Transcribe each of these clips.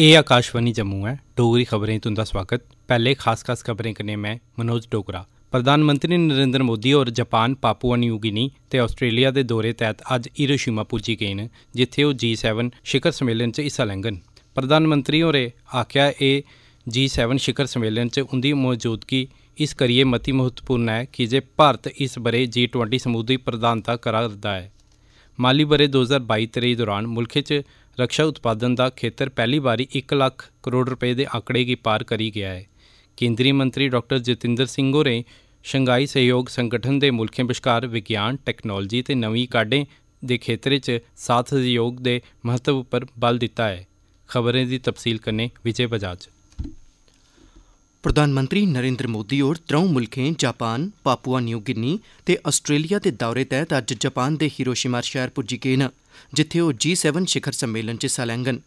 ਇਹ ਜੰਮੂ ਹੈ ਡੋਗਰੀ ਖਬਰਾਂ ਤੋਂ ਦਾ ਸਵਾਗਤ ਪਹਿਲੇ ਖਾਸ ਖਾਸ ਖਬਰਾਂ ਕਰਨੇ ਮੈਂ ਮਨੋਜ ਡੋਗਰਾ ਪ੍ਰਧਾਨ ਮੰਤਰੀ ਨਰਿੰਦਰ ਮੋਦੀ ਔਰ ਜਾਪਾਨ ਪਾਪੂਆ ਨਿਊਗਿਨੀ ਤੇ ਆਸਟ੍ਰੇਲੀਆ ਦੇ ਦੌਰੇ ਤਹਿਤ ਅੱਜ ਇਰੋਸ਼ੀਮਾ ਪੁੱਜੀ ਗਏ ਨੇ ਜਿੱਥੇ ਉਹ G7 ਸ਼ਿਖਰ ਸੰਮੇਲਨ 'ਚ ਹਿੱਸਾ ਲੈਣਗੇ ਪ੍ਰਧਾਨ ਮੰਤਰੀ ਹੋਰੇ ਆਖਿਆ ਇਹ G7 ਸ਼ਿਖਰ ਸੰਮੇਲਨ 'ਚ ਉਹਦੀ ਮੌਜੂਦਗੀ ਇਸ ਕਰੀਏ ਮਤੀ ਮਹੱਤਵਪੂਰਨ ਹੈ ਕਿ ਜੇ ਭਾਰਤ ਇਸ ਬਰੇ G20 ਸਮੂਹ ਦੀ ਪ੍ਰਧਾਨਤਾ ਕਰਦਾ ਹੈ ਮਾਲੀ ਬਰੇ 2022-23 ਦੌਰਾਨ ਮੁਲਕ 'ਚ ਰੱਖਿਆ ਉਤਪਾਦਨ ਦਾ ਖੇਤਰ ਪਹਿਲੀ ਵਾਰੀ 1 ਲੱਖ ਕਰੋੜ ਰੁਪਏ ਦੇ ਆਕੜੇ ਕੀ ਪਾਰ ਕਰੀ ਗਿਆ ਹੈ ਕੇਂਦਰੀ ਮੰਤਰੀ ਡਾਕਟਰ ਜਤਿੰਦਰ ਸਿੰਘ ਹੋਰੇ ਸ਼ੰਘਾਈ ਸਹਿਯੋਗ ਸੰਗਠਨ ਦੇ ਮੁਲਕਾਂ ਵਿਚਕਾਰ ਵਿਗਿਆਨ ਟੈਕਨੋਲੋਜੀ ਤੇ ਨਵੀਂ ਕਾਢੇ ਦੇ ਖੇਤਰ ਵਿੱਚ ਸਾਥ ਸਹਿਯੋਗ ਦੇ ਮਹੱਤਵ ਉੱਪਰ ਬਲ ਦਿੱਤਾ ਹੈ ਖਬਰਾਂ ਦੀ ਤਫਸੀਲ ਕਰਨੇ ਵਿਜੇ ਬਜਾਜ ਪ੍ਰਧਾਨ ਮੰਤਰੀ ਨਰਿੰਦਰ ਮੋਦੀ ਔਰ ਤ੍ਰਉ ਮੁਲਕੇ ਜਾਪਾਨ, ਪਾਪੂਆ ਨਿਊ ਗਿਨੀ ਤੇ ਆਸਟ੍ਰੇਲੀਆ ਦੇ ਦੌਰੇ ਤਹਿਤ ਅੱਜ ਜਾਪਾਨ ਦੇ ਹਿਰੋਸ਼ਿਮਾ ਸ਼ਹਿਰ ਪੁੱਜੀ ਗਏ ਨੇ। जित्थे ओह् जी सैवन शिखर सम्मेलन च हिस्सा लैङन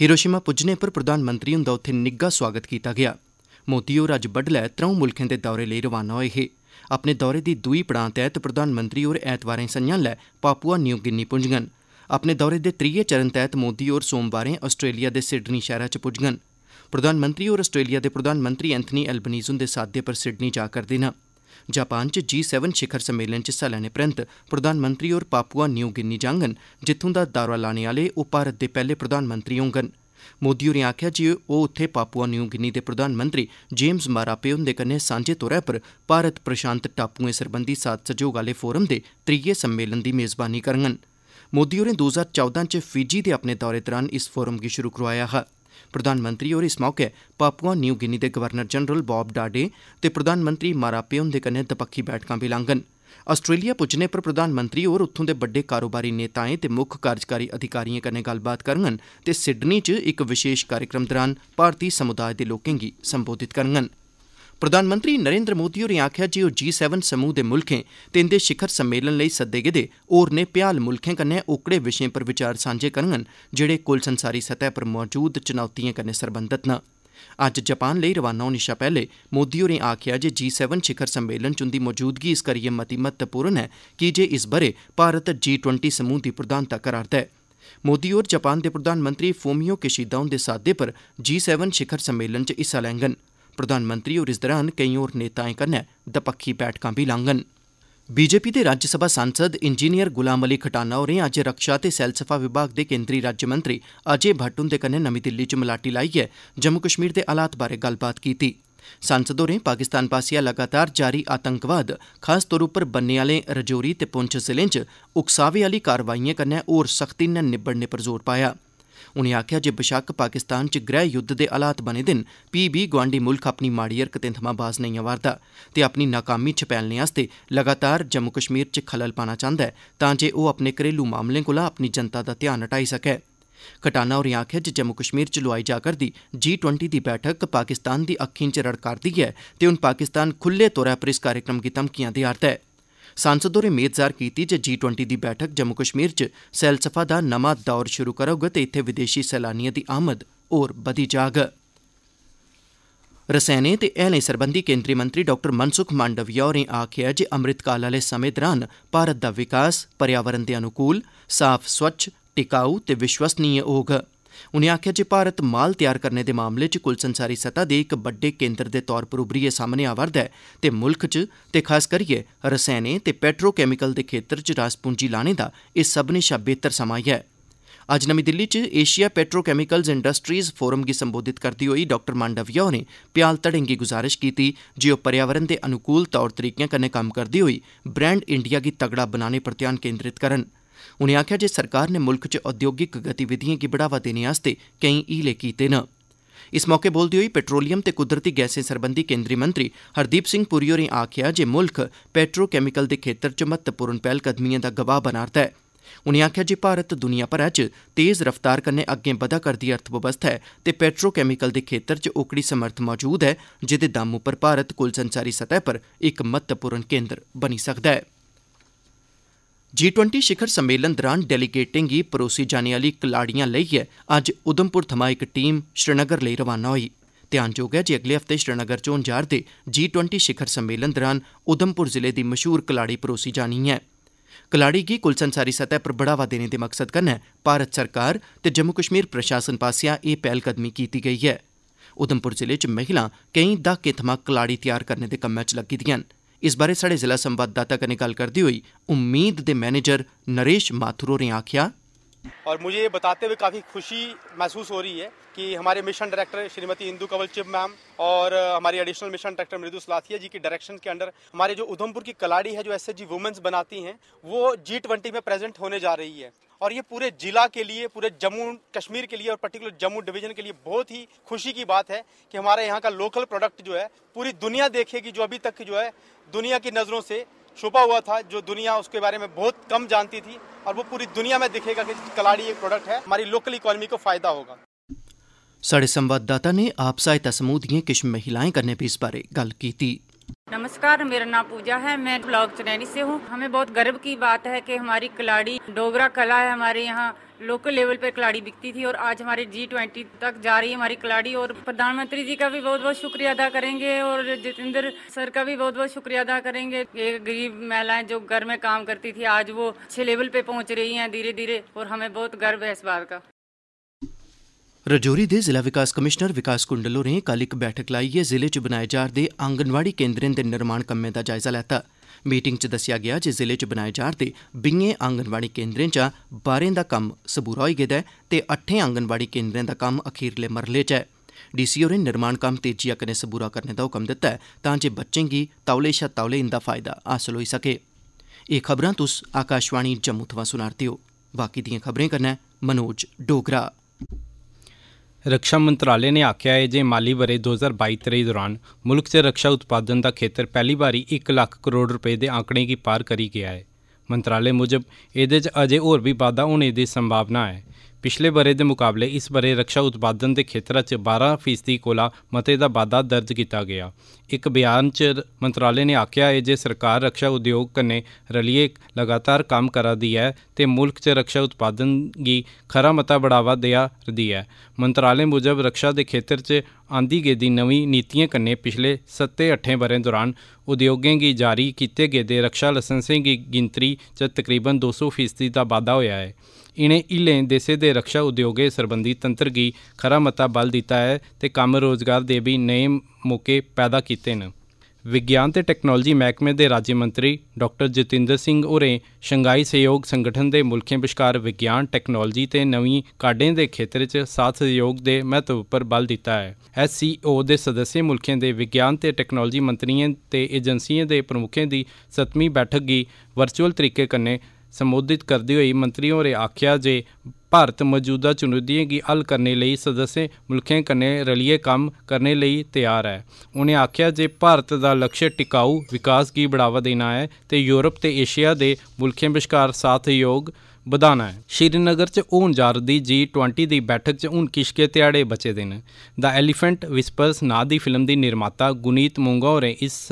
हिरोशिमा पुज्जने पर प्रधानमंत्री हुंदा उत्थे निग्गा सोआगत कीता गेआ मोदी होर अज्ज बड्डलै त्रौं मुल्खें दे दौरे लेई रवाना होए हे अपने दौरे दी दूई पड़ां तैह्त प्रधानमंत्री होर ऐतवारें संझा'लै पापुआ न्यू गिनी पुज्जङन अपने दौरे दे त्रीये चरण तैह्त मोदी होर सोमवारें आस्ट्रेलिया दे सिडनी शैह्रा च पुज्जङन प्रधानमंत्री होर आस्ट्रेलिया दे प्रधानमंत्री एंथनी एलबनीज़ हुंदे साद्दे पर सिडनी जा करदे न जापान च जी सैवन शिखर सम्मेलन च हिस्सा लैने परैन्त प्रधानमंत्री होर पापुआ न्यू गिनी जाङन जित्थुं दा दौरा लाने आह्ले ओह् भारत दे पैह्ले प्रधानमंत्री होङन मोदी होरें आखेआ जे ओह् उत्थे पापुआ न्यू गिनी दे प्रधानमंत्री जेम्स मारापे हुंदे कन्नै सांझे तौर पर भारत प्रशांत टापुएं सरबंधी साथ सैह्योग आह्ले फोरम दे त्रीये सम्मेलन दी मेजबानी करङन मोदी होरें दो हजार चौदां च फिजी दे अपने दौरे दौरान इस फोरम गी शुरु करोआया हा प्रधानमंत्री होर इस मौके पापुआ न्यू गिनी दे गवर्नर जनरल बाब डाडे ते प्रधानमंत्री मारापे हुंदे कन्नै दपक्खी बैठकां बी लाङन आस्ट्रेलिया पुज्जने पर प्रधानमंत्री होर उत्थुं दे बड्डे कारोबारी नेताएं ते मुक्ख कार्जकारी अधिकारिएं कन्नै गल्लबात करङन ते सिडनी च इक विशेष कार्यक्रम दौरान भारती समुदाय दे लोकें गी संबोधित करङन प्रधानमंत्री नरेन्द्र मोदी होरें आखेआ जे ओह् जी सैवन समूह दे मुल्खें ते इंदे शिखर सम्मेलन लेई सद्दे गेदे होरनें भ्याल मुल्खें कन्नै ओकड़े विशें पर विचार सांझे करङन जेहड़े कुल संसारी सतह पर मौजूद चुनौतिएं कन्नै सरबंधत न अज्ज जापान लेई रवाना होने शा पैहले मोदी होरें आखेआ जे जी सैवन शिखर सम्मेलन च उंदी मौजूदगी इस करियै मती महत्वपूर्ण ऐ कीजे इस ब'रे भारत जी टवंटी समूह दी प्रधानता करा'रदा ऐ मोदी होर जापान दे प्रधानमंत्री फोमियो किशिदा हुंदे साद्दे पर जी सैवन शिखर सम्मेलन च हिस्सा लैङन प्रधानमंत्री होर इस दौरान केई होर नेताएं कन्नै दपक्खी बैठकां बी लाङन बीजेपी दे राज्यसभा सांसद इंजीनियर गुलाम अली खटाना होरें अज्ज रक्षा ते सैलसफा विभाग दे केन्द्री राज्यमंत्री अजय भट्ट हुंदे कन्नै नमीं दिल्ली च मलाटी लाइयै जम्मू कश्मीर दे हालात बारै गल्लबात कीती सांसद होरें पाकिस्तान पासेआ लगातार जारी आतंकवाद खासतौर उप्पर बन्ने आह्ले रजौरी ते पुंछ जिलें च उकसावे आह्ली कार्रवाईएं कन्नै होर सख्ती नै निब्बड़ने पर जोर पाया ऐ उनें आखेआ जे बशक्क पाकिस्तान च गृह युद्ध दे हालात बने दे न फ्ही बी गोआंडी मुल्ख अपनी माड़ी हरकतें थमां बाज नेईं आवै'रदा ते अपनी नाकामी छपैलने आस्तै लगातार जम्मू कश्मीर च खलल पाना चांहृदा ऐ तांजे ओह् अपने घरेलू मामलें कोला अपनी जनता दा ध्यान हटाई सकै खटाना होरें आखेआ जे जम्मू कश्मीर च लोआई जा करदी जी ट्वेंटी दी बैठक पाकिस्तान दी अक्खीं च रड़का'रदी ऐ ते हून पाकिस्तान खुल्ले तौरा पर इस कार्यक्रम गी धमकियां देआ'रदा ऐ सांसद होरें मेद जाहर कीती जे जी ट्वेंटी दी बैठक जम्मू कश्मीर च सैलसफा दा नमां दौर शुरू करोग ते इत्थे विदेशी सैलानिएं दी आमद होर बधी जाग रसैनें ते हैलें सरबंधी केन्द्री मंत्री डॉ मनसुख मांडविया होरें आखेआ जे अमृतकाल आह्ले समें दौरान भारत दा विकास पर्यावरण दे अनुकूल साफ स्वच्छ टिकाऊ ते विश्वसनीय होग उनें आखेआ जे भारत माल तैयार करने दे मामले च कुल संसारी सतह दे इक बड्डे केन्द्र दे तौर पर उभरियै सामने आवा'रदा ऐ ते मुल्ख च ते खास करियै रसैनें ते पेट्रोकैमिकल दे खेत्तर च रास पूंजी लाने दा एह् सब्मनें शा बेहतर समां ऐ अज्ज नमीं दिल्ली च एशिया पेट्रोकैमिकल्स इंडस्ट्रीज फोरम गी संबोधित करदे होई डाक्टर मांडविया होरें भ्याल घड़ें गी गुजारिश कीती जे ओह् पर्यावरण दे अनुकूल तौर तरीकें कन्नै कम्म करदे होई ब्रैंड इंडिया गी तगड़ा बनाने पर ध्यान केन्द्रित करन उनें आखेआ जे सरकार नै मुल्ख च औद्योगिक गतिविधिएं गी बढ़ावा देने आस्तै केई हीले कीते न इस मौके बोलदे होई पेट्रोलियम ते कुदरती गैसें सरबंधी केन्द्री मंत्री हरदीप सिंह पुरी होरें आखेआ जे मुल्ख पेट्रोकैमिकल दे खेत्तर च म्हत्वपूर्ण पैह्लकदमिएं दा गवाह बना'रदा ऐ उनें आखेआ जे भारत दुनिया भरै च तेज रफ्तार कन्नै अग्गे बधा करदी अर्थबवस्था ऐ ते पेट्रोकैमिकल दे खेत्तर च ओकड़ी समर्थ मौजूद ऐ जेहदे दम उप्पर भारत कुल संसारी सतह पर इक महत्वपूर्ण केन्द्र बनी सकदा ऐ ਜੀ20 ਸਿਖਰ ਸੰਮੇਲਨ ਦੌਰਾਨ ਡੈਲੀਗੇਟਿੰਗ ਹੀ ਪਰੋਸੀ ਜਾਣ ਵਾਲੀ ਕਲਾੜੀਆਂ ਲਈਏ ਅੱਜ ਉਦਮਪੁਰ ਥਮਾ ਇੱਕ ਟੀਮ ਸ਼੍ਰੀਨਗਰ ਲਈ ਰਵਾਨਾ ਹੋਈ ਧਿਆਨਯੋਗ ਹੈ ਜੀ ਅਗਲੇ ਹਫਤੇ ਸ਼੍ਰੀਨਗਰ ਚੋਂ ਜਾਰਦੇ ਜੀ20 ਸਿਖਰ ਸੰਮੇਲਨ ਦੌਰਾਨ ਉਦਮਪੁਰ ਜ਼ਿਲ੍ਹੇ ਦੀ ਮਸ਼ਹੂਰ ਖਿਡਾਰੀ ਪਰੋਸੀ ਜਾਣੀ ਹੈ ਕਲਾੜੀ ਕੀ ਸੰਸਾਰੀ ਸਤਹ ਪਰ ਬੜਾਵਾ ਦੇਣ ਦੇ ਮਕਸਦ ਕਰਨਾ ਭਾਰਤ ਸਰਕਾਰ ਤੇ ਜੰਮੂ ਕਸ਼ਮੀਰ ਪ੍ਰਸ਼ਾਸਨ ਪਾਸਿਆਂ ਇਹ ਪਹਿਲ ਕਦਮੀ ਕੀਤੀ ਗਈ ਹੈ ਉਦਮਪੁਰ ਜ਼ਿਲ੍ਹੇ ਚ ਮਹਿਲਾ ਕਈ ਦਹਾਕੇ ਥਮਾ ਖਿਡਾਰੀ ਤਿਆਰ ਕਰਨ ਦੇ ਕੰਮ ਵਿੱਚ ਲੱਗੀ ਦੀਆਂ ਹਨ इस बारे साढ़े जिला संवाददाता कन्नै गल करदे होई उम्मीद दे मैनेजर नरेश माथुर होरें आखेआ और मुझे ये बताते हुए काफ़ी खुशी महसूस हो रही है कि हमारे mission director Shrimati Indu Kanwal Chib ma'am और हमारी एडिशनल मिशन डायरेक्टर मृदु सलाथिया जी की डायरेक्शन के अंडर हमारे जो उधमपुर की कलाड़ी है जो एस वुमेन्स बनाती हैं वो जी ट्वेंटी में प्रेजेंट होने जा रही है और ये पूरे जिला के लिए पूरे जम्मू कश्मीर के लिए और पर्टिकुलर जम्मू डिवीजन के लिए बहुत ही खुशी की बात है कि हमारे यहाँ का लोकल प्रोडक्ट जो है पूरी दुनिया देखेगी जो अभी तक जो है दुनिया की नज़रों से छुपा हुआ था जो दुनिया उसके बारे में बहुत कम जानती थी और वो पूरी दुनिया में दिखेगा कि कलाड़ी एक प्रोडक्ट है हमारी लोकल इकोनॉमी को फायदा होगा साढ़े संवाददाता ने आप सहायता समूह दिए किश महिलाएं करने भी इस बारे गल की थी नमस्कार मेरा नाम पूजा है मैं ब्लॉक चुनैनी से हूँ हमें बहुत गर्व की बात है कि हमारी कलाड़ी डोगरा कला है हमारे यहाँ लोकल लेवल पर कलाड़ी बिकती थी और आज हमारे जी ट्वेंटी तक जा रही है हमारी कलाड़ी और प्रधानमंत्री जी का भी बहुत बहुत शुक्रिया अदा करेंगे और जितेंद्र सर का भी बहुत बहुत शुक्रिया अदा करेंगे ये गरीब महिलाएं जो घर में काम करती थी आज वो अच्छे लेवल पे पहुंच रही हैं धीरे धीरे और हमें बहुत गर्व है इस बात का ਰਜੌਰੀ ਦੇ ਜ਼ਿਲ੍ਹਾ ਵਿਕਾਸ ਕਮਿਸ਼ਨਰ ਵਿਕਾਸ ਕੁੰਡਲੋ ਨੇ ਕੱਲ ਇੱਕ ਬੈਠਕ ਲਾਈਏ ਜ਼ਿਲ੍ਹੇ 'ਚ ਬਣਾਏ ਜਾ ਰਹੇ ਆਂਗਨਵਾੜੀ ਕੇਂਦਰਾਂ ਦੇ ਨਿਰਮਾਣ ਕੰਮਾਂ ਦਾ ਜਾਇਜ਼ਾ ਲੈਤਾ ਮੀਟਿੰਗ 'ਚ ਦੱਸਿਆ ਗਿਆ ਜੇ ਜ਼ਿਲ੍ਹੇ 'ਚ ਬਣਾਏ ਜਾ ਰਹੇ ਬਿੰਗੇ ਆਂਗਨਵਾੜੀ ਕੇਂਦਰਾਂ 'ਚਾਂ 12 ਦਾ ਕੰਮ ਸਬੂਰਾ ਹੋ ਗਿਆ ਤੇ 8ਵੇਂ ਆਂਗਨਵਾੜੀ ਕੇਂਦਰਾਂ ਦਾ ਕੰਮ ਅਖੀਰਲੇ ਮਰਲੇ 'ਚ ਹੈ ਡੀਸੀ ਹੋਰੇ ਨਿਰਮਾਣ ਕੰਮ ਤੇਜ਼ੀਆ ਕਰਨੇ ਸਬੂਰਾ ਕਰਨੇ ਦਾ ਹੁਕਮ ਦਿੱਤਾ ਤਾਂ ਜੇ ਬੱਚੇ ਕੀ ਤੌਲੇ ਸ਼ਾ ਤੌਲੇ ਇੰਦਾ ਫਾਇਦਾ ਹਾਸਲ ਹੋ ਸਕੇ ਇਹ ਖਬਰਾਂ ਤੁਸ ਆਕਾਸ਼ਵਾਣੀ ਜੰਮੂ ਤੋਂ ਸੁਣਾਰਦੇ ਹੋ ਬਾਕੀ ਦੀਆਂ ਖਬਰਾਂ ਕਰਨਾ ਮਨੋਜ ਡੋਗਰਾ ਰੱਖਿਆ ਮੰਤਰਾਲੇ ਨੇ ਆਖਿਆ ਹੈ ਜੇ ਮਾਲੀ ਬਰੇ 2022-23 ਦੌਰਾਨ ਮੁਲਕ 'ਚ ਰੱਖਿਆ ਉਤਪਾਦਨ ਦਾ ਖੇਤਰ ਪਹਿਲੀ ਵਾਰੀ 1 ਲੱਖ ਕਰੋੜ ਰੁਪਏ ਦੇ ਆਂਕੜੇ ਕੀ ਪਾਰ ਕਰੀ ਗਿਆ ਹੈ ਮੰਤਰਾਲੇ ਮੁਜਬ ਇਹਦੇ 'ਚ ਅਜੇ ਹੋਰ ਵੀ ਵਾਧਾ ਹੋਣੇ ਦੀ ਸੰਭਾਵਨਾ ਹੈ ਪਿਛਲੇ ਬਰੇ ਦੇ ਮੁਕਾਬਲੇ ਇਸ ਬਰੇ ਰੱਖਿਆ ਉਤਪਾਦਨ ਦੇ ਖੇਤਰ 'ਚ 12% ਫੀਸਦੀ ਕੋਲਾ ਮਤੇ ਦਾ ਵਾਧਾ ਦਰਜ ਕੀਤਾ ਗਿਆ ਇੱਕ ਬਿਆਨ 'ਚ ਮੰਤਰਾਲੇ ਨੇ ਆਖਿਆ ਹੈ ਜੇ ਸਰਕਾਰ ਰੱਖਿਆ ਉਦਯੋਗ ਕਨੇ ਰਲੀਏ ਲਗਾਤਾਰ ਕੰਮ ਕਰਾ ਦੀ ਹੈ ਤੇ ਮੁਲਕ 'ਚ ਰੱਖਿਆ ਉਤਪਾਦਨ ਦੀ ਖਰਾ ਮਤਾ ਬੜਾਵਾ ਦਿਆ ਰਹੀ ਹੈ ਮੰਤਰਾਲੇ ਮੁਜਬ ਰੱਖਿਆ ਦੇ ਖੇਤਰ 'ਚ ਆਂਦੀ ਗਈ ਦੀ ਨਵੀਂ ਨੀਤੀਆਂ ਕੰਨੇ ਪਿਛਲੇ 7-8 ਬਰੇ ਦੌਰਾਨ ਉਦਯੋਗਾਂ ਦੀ ਜਾਰੀ ਕੀਤੇ ਗਏ ਦੇ ਰੱਖਿਆ ਲਾਇਸੈਂਸਿੰਗ ਦੀ ਗਿਣਤੀ 'ਚ ਤਕਰੀਬਨ 200% ਫੀਸਦੀ ਦਾ ਵਾਧਾ ਹੋਇਆ ਹੈ ਇਨੇ ਇਲੇ ਦੇਸੇ ਦੇ ਰੱਖਿਆ ਉਦਯੋਗੇ ਸਰਬੰਧੀ ਤੰਤਰ ਕੀ ਖਰਾ ਮਤਾ ਬਲ ਦਿੱਤਾ ਹੈ ਤੇ ਕੰਮ ਰੋਜ਼ਗਾਰ ਦੇ ਵੀ ਨਵੇਂ ਮੌਕੇ ਪੈਦਾ ਕੀਤੇ ਨੇ ਵਿਗਿਆਨ ਤੇ ਟੈਕਨੋਲੋਜੀ ਮਹਿਕਮੇ ਦੇ ਰਾਜ ਮੰਤਰੀ ਡਾਕਟਰ ਜਤਿੰਦਰ ਸਿੰਘ ਹੋਰੇ ਸ਼ੰਗਾਈ ਸਹਿਯੋਗ ਸੰਗਠਨ ਦੇ ਮੁਲਕਾਂ ਵਿਚਕਾਰ ਵਿਗਿਆਨ ਟੈਕਨੋਲੋਜੀ ਤੇ ਨਵੀਂ ਕਾਢੇ ਦੇ ਖੇਤਰ 'ਚ ਸਾਥ ਸਹਿਯੋਗ ਦੇ ਮਹੱਤਵ ਉੱਪਰ ਬਲ ਦਿੱਤਾ ਹੈ ਐਸਸੀਓ ਦੇ ਸਦੱਸਯ ਮੁਲਕਾਂ ਦੇ ਵਿਗਿਆਨ ਤੇ ਟੈਕਨੋਲੋਜੀ ਮੰਤਰੀਆਂ ਤੇ ਏਜੰਸੀਆਂ ਦੇ ਪ੍ਰਮੁੱਖਾਂ ਦੀ 7ਵੀਂ ਬੈਠਕ ਗਈ ਵਰਚੁਅਲ ਤਰੀਕੇ ਕੰਨੇ ਸੰਬੋਧਿਤ ਕਰਦੇ ਹੋਏ ਮੰਤਰੀ ਹੋਰੇ ਆਖਿਆ ਜੇ ਭਾਰਤ ਮੌਜੂਦਾ ਚੁਣੌਤੀਆਂ ਦੀ ਹੱਲ ਕਰਨ ਲਈ ਸਦਸੇ ਮੁਲਕਾਂ ਕਨੇ ਰਲੀਏ ਕੰਮ ਕਰਨ ਲਈ ਤਿਆਰ ਹੈ ਉਹਨੇ ਆਖਿਆ ਜੇ ਭਾਰਤ ਦਾ ਲਕਸ਼ਯ ਟਿਕਾਊ ਵਿਕਾਸ ਕੀ ਬੜਾਵਾ ਦੇਣਾ ਹੈ ਤੇ ਯੂਰਪ ਤੇ ਏਸ਼ੀਆ ਦੇ ਮੁਲਕਾਂ ਵਿਚਕਾਰ ਯੋਗ ਵਧਾਣਾ ਹੈ ਸ਼੍ਰੀਨਗਰ 'ਚ ਹੋਣ ਜਾ ਰਹੀ ਜੀ 20 ਦੀ ਬੈਠਕ 'ਚ ਹੁਣ ਕਿਸ਼ਕੇ ਤਿਆੜੇ ਬਚੇ ਦਿਨ ਦਾ ਐਲੀਫੈਂਟ ਵਿਸਪਰਸ ਨਾਂ ਦੀ ਫਿਲਮ ਦੀ ਨਿਰਮਾਤਾ ਗੁਨੀਤ ਮੂੰਗਾ ਹੋਰੇ ਇਸ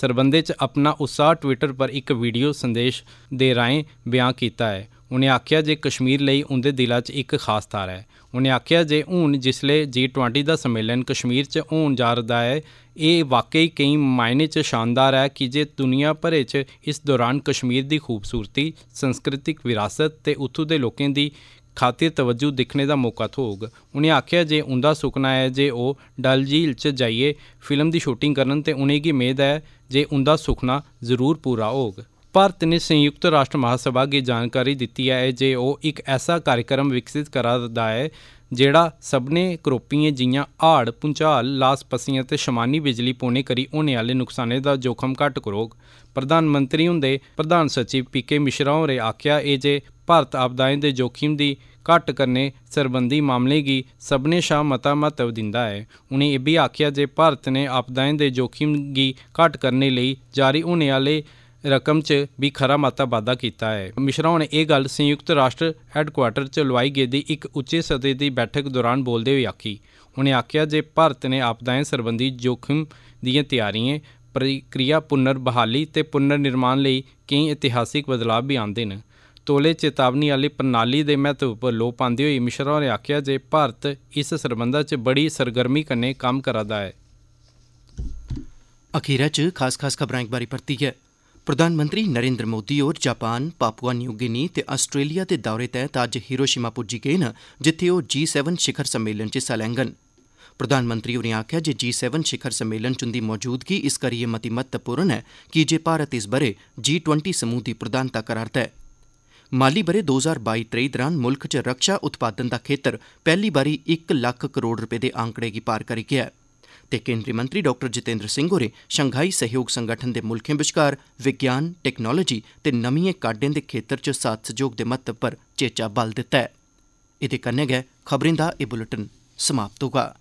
ਸਰਬੰਧੇ 'ਚ ਆਪਣਾ ਉਸਾ ਟਵਿੱਟਰ ਪਰ ਇੱਕ ਵੀਡੀਓ ਸੰਦੇਸ਼ ਦੇ ਰਾਹੀਂ ਬਿਆਨ ਕੀਤਾ ਹੈ ਉਹਨੇ ਆਖਿਆ ਜੇ ਕਸ਼ਮੀਰ ਲਈ ਉਹਦੇ ਦਿਲਾਂ 'ਚ ਇੱਕ ਖਾਸ ਥਾਰ ਹੈ ਉਹਨੇ ਆਖਿਆ ਜੇ ਹੁਣ ਜਿਸਲੇ G20 ਦਾ ਸੰਮੇਲਨ ਕਸ਼ਮੀਰ 'ਚ ਹੋਣ ਜਾ ਰਿਹਾ ਹੈ ਇਹ ਵਾਕਈ ਕਈ ਮਾਇਨੇ 'ਚ ਸ਼ਾਨਦਾਰ ਹੈ ਕਿ ਜੇ ਦੁਨੀਆ ਭਰੇ 'ਚ ਇਸ ਦੌਰਾਨ ਕਸ਼ਮੀਰ ਦੀ ਖੂਬਸੂਰਤੀ ਸੰਸਕ੍ਰਿਤਿਕ ਵਿਰਾਸਤ ਤੇ ਉੱਥੋਂ ਦੇ ਲੋਕਾਂ ਦੀ ਖਾਤਰ ਤਵੱਜੂ ਦਿਖਣੇ ਦਾ ਮੌਕਾ ਥੋਗ ਉਹਨੇ ਆਖਿਆ ਜੇ ਉਹਦਾ ਸੁਪਨਾ ਹੈ ਜੇ ਉਹ ਡਲ ਝੀਲ 'ਚ ਜਾਈਏ ਫਿਲਮ ਦੀ ਸ਼ੂਟਿੰਗ ਕਰਨ ਤੇ ਉਹਨੇ ਕੀ ਉਮੀਦ ਹੈ ਜੇ ਉਹਦਾ ਸੁਪਨਾ ਜ਼ਰੂਰ ਪੂਰਾ ਹੋਗ ਭਾਰਤ ਨੇ ਸੰਯੁਕਤ ਰਾਸ਼ਟਰ ਮਹਾਸਭਾ ਦੀ ਜਾਣਕਾਰੀ ਦਿੱਤੀ ਹੈ ਜੇ ਉਹ ਇੱਕ ਐਸਾ ਕਾਰਜਕ੍ਰਮ ਵਿਕਸਿਤ ਕਰਾ ਹੈ ਜਿਹੜਾ ਸਭਨੇ ਕਰੋਪੀਆਂ ਜੀਆਂ ਆੜ ਪੁੰਚਾਲ ਲਾਸ ਪਸੀਆਂ ਤੇ ਸ਼ਮਾਨੀ ਬਿਜਲੀ ਪੋਣੇ ਕਰੀ ਉਹਨੇ ਵਾਲੇ ਨੁਕਸਾਨੇ ਦਾ ਜੋਖਮ ਘਟ ਕਰੋਗ ਪ੍ਰਧਾਨ ਮੰਤਰੀ ਹੁੰਦੇ ਪ੍ਰਧਾਨ ਸਚਿਵ ਪੀਕੇ ਮਿਸ਼ਰਾ ਹੋਰੇ ਆਖਿਆ ਇਹ ਜੇ ਭਾਰਤ ਆਪਦਾਇਂ ਦੇ ਜੋਖਮ ਦੀ ਘਟ ਕਰਨੇ ਸਰਬੰਦੀ ਮਾਮਲੇ ਦੀ ਸਭਨੇ ਸ਼ਾ ਮਤਾ ਮਤਵ ਦਿੰਦਾ ਹੈ ਉਹਨੇ ਇਹ ਵੀ ਆਖਿਆ ਜੇ ਭਾਰਤ ਨੇ ਆਪਦਾਇਂ ਦੇ ਜੋਖਮ ਦੀ ਘਟ ਕਰਨੇ ਲਈ ਜਾਰੀ ਹੋਣੇ ਵਾਲੇ ਰਕਮ 'ਚ ਵੀ ਖਰਾ ਮਾਤਾ ਵਾਦਾ ਕੀਤਾ ਹੈ ਮਿਸ਼ਰਾ ਨੇ ਇਹ ਗੱਲ ਸੰਯੁਕਤ ਰਾਸ਼ਟਰ ਹੈੱਡਕੁਆਰਟਰ 'ਚ ਲਵਾਈ ਗਈ ਦੀ ਇੱਕ ਉੱਚੇ ਸਤਹ ਦੀ ਬੈਠਕ ਦੌਰਾਨ ਬੋਲਦੇ ਹੋਏ ਆਖੀ ਉਹਨੇ ਆਖਿਆ ਜੇ ਭਾਰਤ ਨੇ ਆਪਦਾਆਂ ਸੰਬੰਧੀ ਜੋਖਮ ਦੀਆਂ ਤਿਆਰੀਆਂ ਪ੍ਰਕਿਰਿਆ ਪੁਨਰ ਬਹਾਲੀ ਤੇ ਪੁਨਰ ਨਿਰਮਾਣ ਲਈ ਕਈ ਇਤਿਹਾਸਿਕ ਬਦਲਾਅ ਵੀ ਆਂਦੇ ਨੇ ਤੋਲੇ ਚੇਤਾਵਨੀ ਵਾਲੀ ਪ੍ਰਣਾਲੀ ਦੇ ਮਹੱਤਵ ਉੱਪਰ ਲੋ ਪਾਉਂਦੇ ਹੋਏ ਮਿਸ਼ਰਾ ਨੇ ਆਖਿਆ ਜੇ ਭਾਰਤ ਇਸ ਸਰਬੰਧਾ 'ਚ ਬੜੀ ਸਰਗਰਮੀ ਕੰਨੇ ਕੰਮ ਕਰਦਾ ਹੈ ਅਖੀਰਾ 'ਚ ਖਾਸ-ਖਾਸ ਖਬਰਾਂ ਇੱਕ ਵਾਰੀ ਪਰਤੀ ਹੈ प्रधानमंत्री नरेन्द्र मोदी होर जापान पापुआ न्यूगिनी ते आस्ट्रेलिया दे दौरे तैह्त अज्ज हिरोशिमा पुज्जी गे न जित्थे ओह् जी सैवन शिखर सम्मेलन च हिस्सा लैङन प्रधानमंत्री होरें आखेआ जे जी सैवन शिखर सम्मेलन च उंदी मौजूदगी इस करियै मती महत्वपूर्ण ऐ कीजे भारत इस ब'रे जी टवंटी समूह दी प्रधानता करा'रदा ऐ माली ब'रे दो हजार बाई त्रेई दरान मुल्ख च रक्षा उत्पादन दा खेत्तर पैह्ली बारी इक लक्ख करोड़ रपे दे आंकड़े गी पार करी गेआ ऐ ਤੇ ਕੇਂਦਰੀ ਮੰਤਰੀ ਡਾਕਟਰ ਜਿਤੇਂਦਰ ਸਿੰਘ ਹੋਰੇ ਸ਼ੰਘਾਈ ਸਹਿਯੋਗ ਸੰਗਠਨ ਦੇ ਮੁਲਕਾਂ ਵਿਚਕਾਰ ਵਿਗਿਆਨ ਟੈਕਨੋਲੋਜੀ ਤੇ ਨਵੀਆਂ ਕਾਢਾਂ ਦੇ ਖੇਤਰ 'ਚ ਸਾਥ ਸਹਿਯੋਗ ਦੇ ਮਹੱਤਵ ਪਰ ਚੇਚਾ ਬਲ ਦਿੱਤਾ ਹੈ ਇਹਦੇ ਕੰਨੇ ਗਏ ਖਬਰਾਂ ਦਾ ਇਹ ਬੁਲੇਟਿਨ ਸਮਾਪਤ ਹੋਗਾ